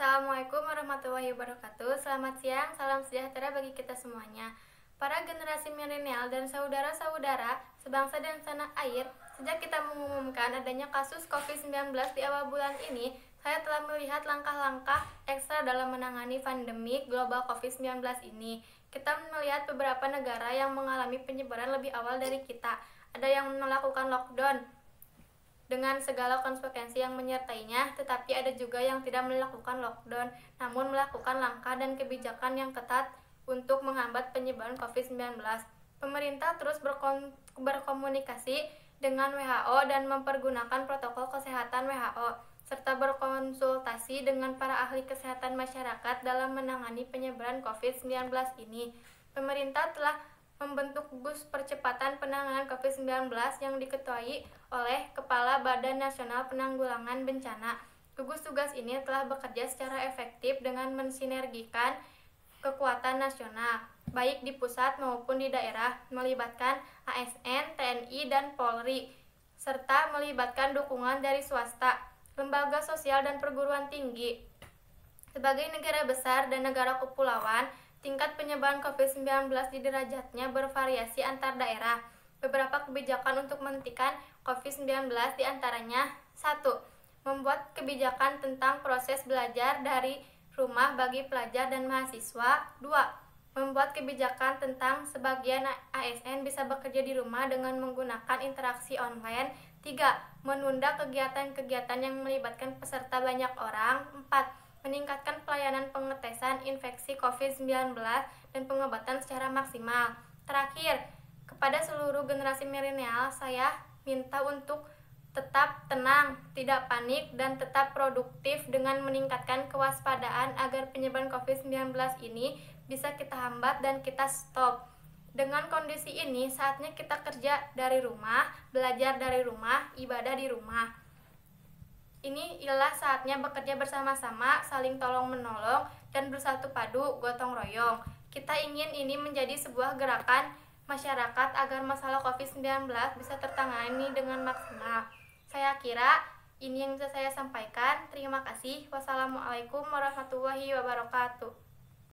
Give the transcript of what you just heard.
Assalamualaikum warahmatullahi wabarakatuh. Selamat siang, salam sejahtera bagi kita semuanya. Para generasi milenial dan saudara-saudara sebangsa dan tanah air, sejak kita mengumumkan adanya kasus COVID-19 di awal bulan ini, saya telah melihat langkah-langkah ekstra dalam menangani pandemi global COVID-19 ini. Kita melihat beberapa negara yang mengalami penyebaran lebih awal dari kita. Ada yang melakukan lockdown, dengan segala konsekuensi yang menyertainya, tetapi ada juga yang tidak melakukan lockdown, namun melakukan langkah dan kebijakan yang ketat untuk menghambat penyebaran COVID-19. Pemerintah terus berkom berkomunikasi dengan WHO dan mempergunakan protokol kesehatan WHO, serta berkonsultasi dengan para ahli kesehatan masyarakat dalam menangani penyebaran COVID-19 ini. Pemerintah telah membentuk Gugus Percepatan Penanganan COVID-19 yang diketuai oleh Kepala Badan Nasional Penanggulangan Bencana. Gugus tugas ini telah bekerja secara efektif dengan mensinergikan kekuatan nasional, baik di pusat maupun di daerah, melibatkan ASN, TNI, dan Polri, serta melibatkan dukungan dari swasta, lembaga sosial, dan perguruan tinggi. Sebagai negara besar dan negara kepulauan, Tingkat penyebaran COVID-19 di derajatnya bervariasi antar daerah. Beberapa kebijakan untuk menghentikan COVID-19 diantaranya 1. Membuat kebijakan tentang proses belajar dari rumah bagi pelajar dan mahasiswa 2. Membuat kebijakan tentang sebagian ASN bisa bekerja di rumah dengan menggunakan interaksi online 3. Menunda kegiatan-kegiatan yang melibatkan peserta banyak orang 4 meningkatkan pelayanan pengetesan infeksi COVID-19 dan pengobatan secara maksimal. Terakhir, kepada seluruh generasi milenial, saya minta untuk tetap tenang, tidak panik, dan tetap produktif dengan meningkatkan kewaspadaan agar penyebaran COVID-19 ini bisa kita hambat dan kita stop. Dengan kondisi ini, saatnya kita kerja dari rumah, belajar dari rumah, ibadah di rumah. Ini ialah saatnya bekerja bersama-sama, saling tolong-menolong, dan bersatu padu, gotong royong. Kita ingin ini menjadi sebuah gerakan masyarakat agar masalah COVID-19 bisa tertangani dengan maksimal. Saya kira ini yang bisa saya sampaikan. Terima kasih. Wassalamualaikum warahmatullahi wabarakatuh.